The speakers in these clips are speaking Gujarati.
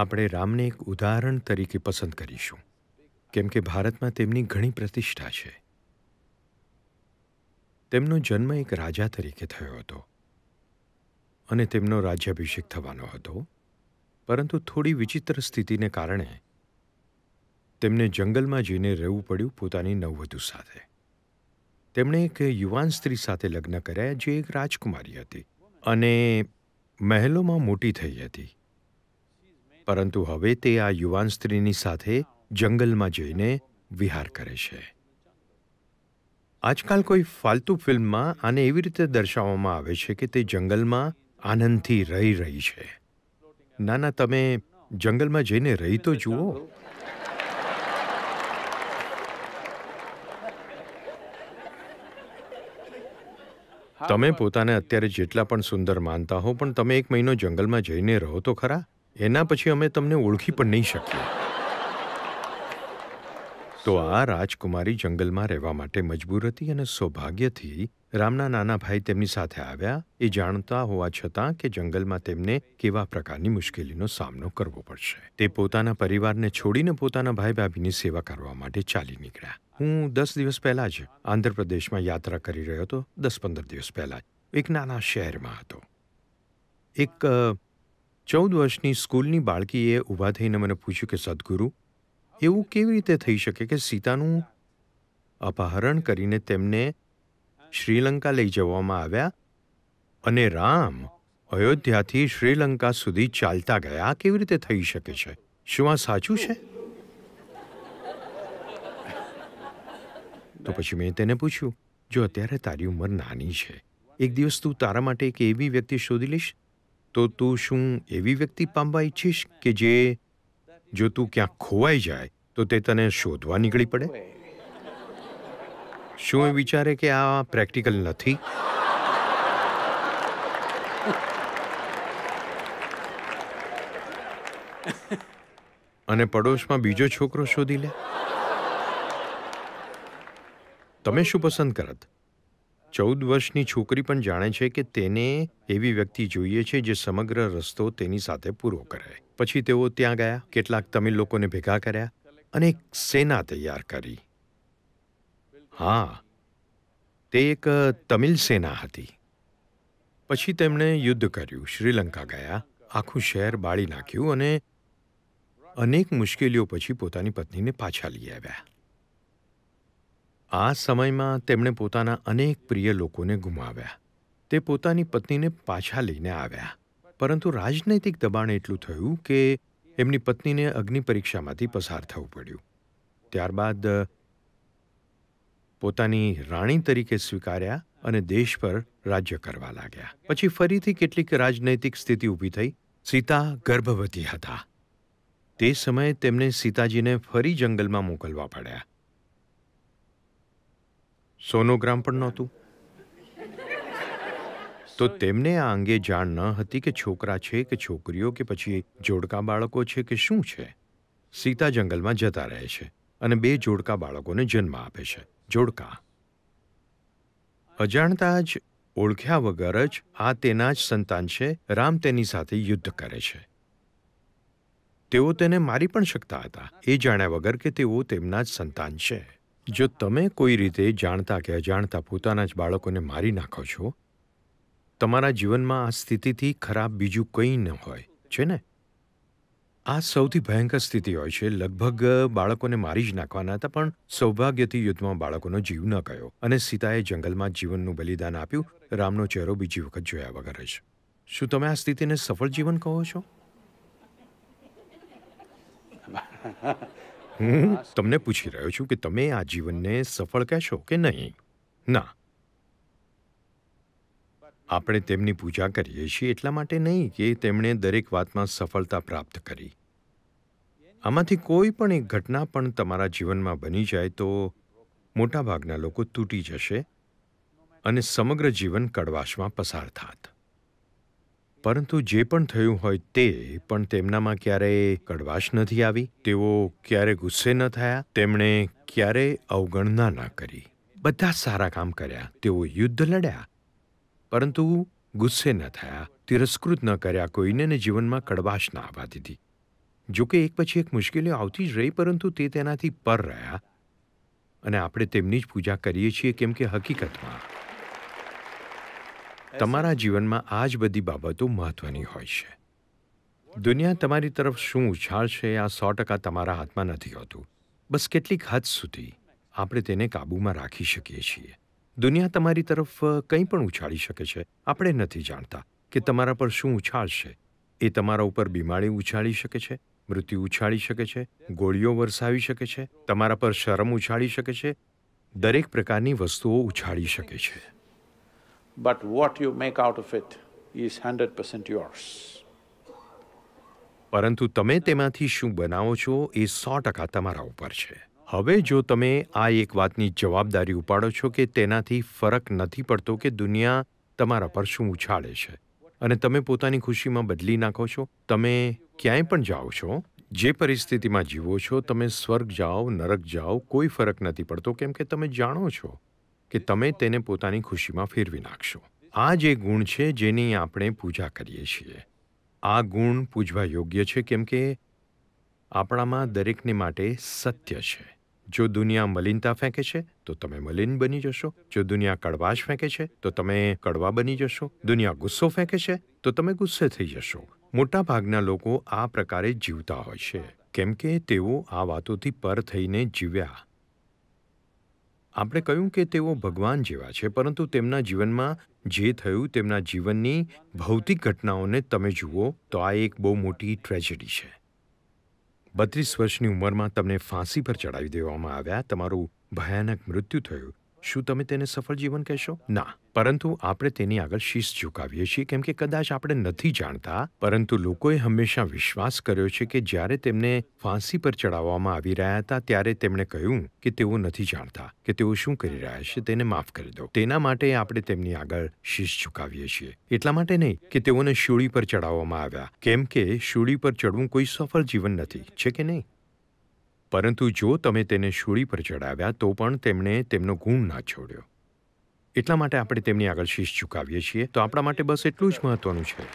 આપણે રામને એક ઉદાહરણ તરીકે પસંદ કરીશું કેમ કે ભારતમાં તેમની ઘણી પ્રતિષ્ઠા છે તેમનો જન્મ એક રાજા તરીકે થયો હતો અને તેમનો રાજ્યાભિષેક થવાનો હતો પરંતુ થોડી વિચિત્ર સ્થિતિને કારણે તેમને જંગલમાં જઈને રહેવું પડ્યું પોતાની નવવધુ સાથે તેમણે એક યુવાન સ્ત્રી સાથે લગ્ન કર્યા જે એક રાજકુમારી હતી અને મહેલોમાં મોટી થઈ હતી પરંતુ હવે તે આ યુવાન સ્ત્રીની સાથે જંગલમાં જઈને વિહાર કરે છે આજકાલ કોઈ ફાલતુ ફિલ્મમાં આને એવી રીતે દર્શાવવામાં આવે છે કે તે જંગલમાં આનંદથી રહી રહી છે ના ના તમે જંગલમાં જઈને રહી તો જુઓ તમે પોતાને અત્યારે જેટલા પણ સુંદર માનતા હો પણ તમે એક મહિનો જંગલમાં જઈને રહો તો ખરા એના પછી અમે તમને ઓળખી પણ ન શક્યા તો આ રાજકુમારી જંગલમાં રહેવા માટે મજબૂર હતી અને સૌભાગ્યથી રામના નાના ભાઈ તેમની સાથે આવ્યા એ જાણતા હોવા છતાં કે જંગલમાં તેમને કેવા પ્રકારની મુશ્કેલીનો સામનો કરવો પડશે તે પોતાનો પરિવારને છોડીને પોતાનો ભાઈ ભાભીની સેવા કરવા માટે ચાલી નીકળ્યા હું 10 દિવસ પહેલા જ આંધ્રપ્રદેશમાં યાત્રા કરી રહ્યોતો 10 15 દિવસ પહેલા એક નાના શેર્મા તો એક ચૌદ વર્ષની સ્કૂલની બાળકીએ ઊભા થઈને મને પૂછ્યું કે સદગુરુ એવું કેવી રીતે થઈ શકે કે સીતાનું અપહરણ કરીને તેમને શ્રીલંકા લઈ જવામાં આવ્યા અને રામ અયોધ્યાથી શ્રીલંકા સુધી ચાલતા ગયા કેવી રીતે થઈ શકે છે શું આ સાચું છે તો પછી મેં તેને પૂછ્યું જો અત્યારે તારી ઉંમર નાની છે એક દિવસ તું તારા માટે એક એવી વ્યક્તિ શોધી લઈશ તો તું શું એવી વ્યક્તિ પામવા ઈચ્છીશ કે જે જો તું ક્યાં ખોવાઈ જાય તો તે તને શોધવા નીકળી પડે શું એ વિચારે કે આ પ્રેક્ટિકલ નથી અને પડોશમાં બીજો છોકરો શોધી લે તમે શું પસંદ કરત ચૌદ વર્ષની છોકરી પણ જાણે છે કે તેને એવી વ્યક્તિ જોઈએ છે જે સમગ્ર રસ્તો તેની સાથે પૂરો કરે પછી તેઓ ત્યાં ગયા કેટલાક તમિલ લોકોને ભેગા કર્યા અને એક સેના તૈયાર કરી હા તે એક તમિલ સેના હતી પછી તેમણે યુદ્ધ કર્યું શ્રીલંકા ગયા આખું શહેર બાળી નાખ્યું અને અનેક મુશ્કેલીઓ પછી પોતાની પત્નીને પાછા લઈ આવ્યા આ સમયમાં તેમણે પોતાના અનેક પ્રિય લોકોને ગુમાવ્યા તે પોતાની પત્નીને પાછા લઈને આવ્યા પરંતુ રાજનૈતિક દબાણ એટલું થયું કે એમની પત્નીને અગ્નિ પરીક્ષામાંથી પસાર થવું પડ્યું ત્યારબાદ પોતાની રાણી તરીકે સ્વીકાર્યા અને દેશ પર રાજ્ય કરવા લાગ્યા પછી ફરીથી કેટલીક રાજનૈતિક સ્થિતિ ઊભી થઈ સીતા ગર્ભવતી હતા તે સમયે તેમણે સીતાજીને ફરી જંગલમાં મોકલવા પડ્યા સોનોગ્રામ પણ નહોતું તો તેમને આ અંગે જાણ ન હતી કે છોકરા છે કે છોકરીઓ કે પછી જોડકા બાળકો છે કે શું છે સીતા જંગલમાં જતા રહે છે અને બે જોડકા બાળકોને જન્મ આપે છે જોડકા અજાણતા જ ઓળખ્યા વગર જ આ તેના જ સંતાન છે રામ તેની સાથે યુદ્ધ કરે છે તેઓ તેને મારી પણ શકતા હતા એ જાણ્યા વગર કે તેઓ તેમના જ સંતાન છે જો તમે કોઈ રીતે જાણતા કે અજાણતા પોતાના જ બાળકોને મારી નાખો છો તમારા જીવનમાં આ સ્થિતિથી ખરાબ બીજું કંઈ ન હોય છે ને આ સૌથી ભયંકર સ્થિતિ હોય છે લગભગ બાળકોને મારી જ નાખવાના હતા પણ સૌભાગ્યથી યુદ્ધમાં બાળકોનો જીવ ન ગયો અને સીતાએ જંગલમાં જીવનનું બલિદાન આપ્યું રામનો ચહેરો બીજી વખત જોયા વગર જ શું તમે આ સ્થિતિને સફળ જીવન કહો છો હું તમને પૂછી રહ્યો છું કે તમે આ જીવનને સફળ કહેશો કે નહીં ના આપણે તેમની પૂજા કરીએ છીએ એટલા માટે નહીં કે તેમણે દરેક વાતમાં સફળતા પ્રાપ્ત કરી આમાંથી કોઈ પણ એક ઘટના પણ તમારા જીવનમાં બની જાય તો મોટાભાગના લોકો તૂટી જશે અને સમગ્ર જીવન કડવાશમાં પસાર થાત પરંતુ જે પણ થયું હોય તે પણ તેમનામાં ક્યારેય કડવાશ નથી આવી તેઓ ક્યારે ગુસ્સે ન થયા તેમણે ક્યારે અવગણના ના કરી બધા સારા કામ કર્યા તેઓ યુદ્ધ લડ્યા પરંતુ ગુસ્સે ન થયા તિરસ્કૃત ન કર્યા કોઈને ને જીવનમાં કડવાશ ના આવવા દીધી જોકે એક પછી એક મુશ્કેલીઓ આવતી જ રહી પરંતુ તે તેનાથી પર રહ્યા અને આપણે તેમની જ પૂજા કરીએ છીએ કેમ કે હકીકતમાં તમારા જીવનમાં આ જ બધી બાબતો મહત્ત્વની હોય છે દુનિયા તમારી તરફ શું ઉછાળ છે આ સો ટકા તમારા હાથમાં નથી હોતું બસ કેટલીક હદ સુધી આપણે તેને કાબૂમાં રાખી શકીએ છીએ દુનિયા તમારી તરફ કંઈ પણ ઉછાળી શકે છે આપણે નથી જાણતા કે તમારા પર શું ઉછાળશે એ તમારા ઉપર બીમારી ઉછાળી શકે છે મૃત્યુ ઉછાળી શકે છે ગોળીઓ વરસાવી શકે છે તમારા પર શરમ ઉછાળી શકે છે દરેક પ્રકારની વસ્તુઓ ઉછાળી શકે છે but what you make out of it is 100% yours. પરંતુ તમે તેમાંથી શું બનાવો છો એ સો ટકા તમારા ઉપર છે હવે જો તમે આ એક વાતની જવાબદારી ઉપાડો છો કે તેનાથી ફરક નથી પડતો કે દુનિયા તમારા પર શું ઉછાળે છે અને તમે પોતાની ખુશીમાં બદલી નાખો છો તમે ક્યાંય પણ જાઓ છો જે પરિસ્થિતિમાં જીવો છો તમે સ્વર્ગ જાઓ નરક જાઓ કોઈ ફરક નથી પડતો કેમ કે તમે જાણો છો કે તમે તેને પોતાની ખુશીમાં ફેરવી નાખશો આ જે ગુણ છે જેની આપણે પૂજા કરીએ છીએ આ ગુણ પૂજવા યોગ્ય છે કેમ કે આપણામાં દરેકને માટે સત્ય છે જો દુનિયા મલિનતા ફેંકે છે તો તમે મલિન બની જશો જો દુનિયા કડવાશ ફેંકે છે તો તમે કડવા બની જશો દુનિયા ગુસ્સો ફેંકે છે તો તમે ગુસ્સે થઈ જશો મોટાભાગના લોકો આ પ્રકારે જીવતા હોય છે કેમ કે તેઓ આ વાતોથી પર થઈને જીવ્યા આપણે કહ્યું કે તેઓ ભગવાન જેવા છે પરંતુ તેમના જીવનમાં જે થયું તેમના જીવનની ભૌતિક ઘટનાઓને તમે જુઓ તો આ એક બહુ મોટી ટ્રેજેડી છે બત્રીસ વર્ષની ઉંમરમાં તમને ફાંસી પર ચડાવી દેવામાં આવ્યા તમારું ભયાનક મૃત્યુ થયું શું તમે તેને સફળ જીવન કહેશો ના પરંતુ આપણે તેની આગળ શીશ ઝુકાવીએ છીએ કેમ કે કદાચ આપણે નથી જાણતા પરંતુ લોકોએ હંમેશા વિશ્વાસ કર્યો છે કે જ્યારે તેમને ફાંસી પર ચડાવવામાં આવી રહ્યા હતા ત્યારે તેમણે કહ્યું કે તેઓ નથી જાણતા કે તેઓ શું કરી રહ્યા છે તેને માફ કરી દો તેના માટે આપણે તેમની આગળ શીશ ઝુકાવીએ છીએ એટલા માટે નહીં કે તેઓને શૂળી પર ચડાવવામાં આવ્યા કેમ કે શૂળી પર ચડવું કોઈ સફળ જીવન નથી છે કે નહીં પરંતુ જો તમે તેને શૂળી પર ચડાવ્યા તો પણ તેમણે તેમનો ગુણ ના છોડ્યો એટલા માટે આપણે તેમની આગળ શીશ ઝુકાવીએ છીએ તો આપણા માટે બસ એટલું જ મહત્વનું છે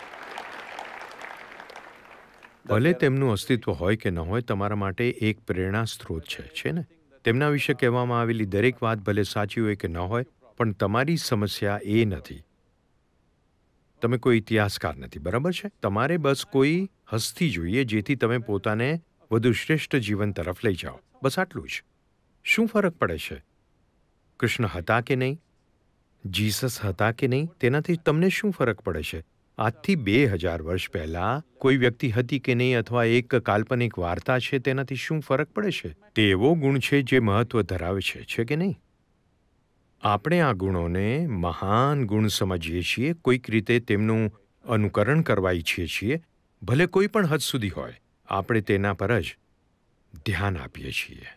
ભલે તેમનું અસ્તિત્વ હોય કે ન હોય તમારા માટે એક પ્રેરણા સ્ત્રોત છે છે ને તેમના વિશે કહેવામાં આવેલી દરેક વાત ભલે સાચી હોય કે ન હોય પણ તમારી સમસ્યા એ નથી તમે કોઈ ઇતિહાસકાર નથી બરાબર છે તમારે બસ કોઈ હસ્તી જોઈએ જેથી તમે પોતાને વધુ શ્રેષ્ઠ જીવન તરફ લઈ જાઓ બસ આટલું જ શું ફરક પડે છે કૃષ્ણ હતા કે નહીં જીસસ હતા કે નહીં તેનાથી તમને શું ફરક પડે છે આજથી બે હજાર વર્ષ પહેલાં કોઈ વ્યક્તિ હતી કે નહીં અથવા એક કાલ્પનિક વાર્તા છે તેનાથી શું ફરક પડે છે તે એવો ગુણ છે જે મહત્વ ધરાવે છે છે કે નહીં આપણે આ ગુણોને મહાન ગુણ સમજીએ છીએ કોઈક રીતે તેમનું અનુકરણ કરવા ઈચ્છીએ છીએ ભલે કોઈ પણ હદ સુધી હોય આપણે તેના પર જ ધ્યાન આપીએ છીએ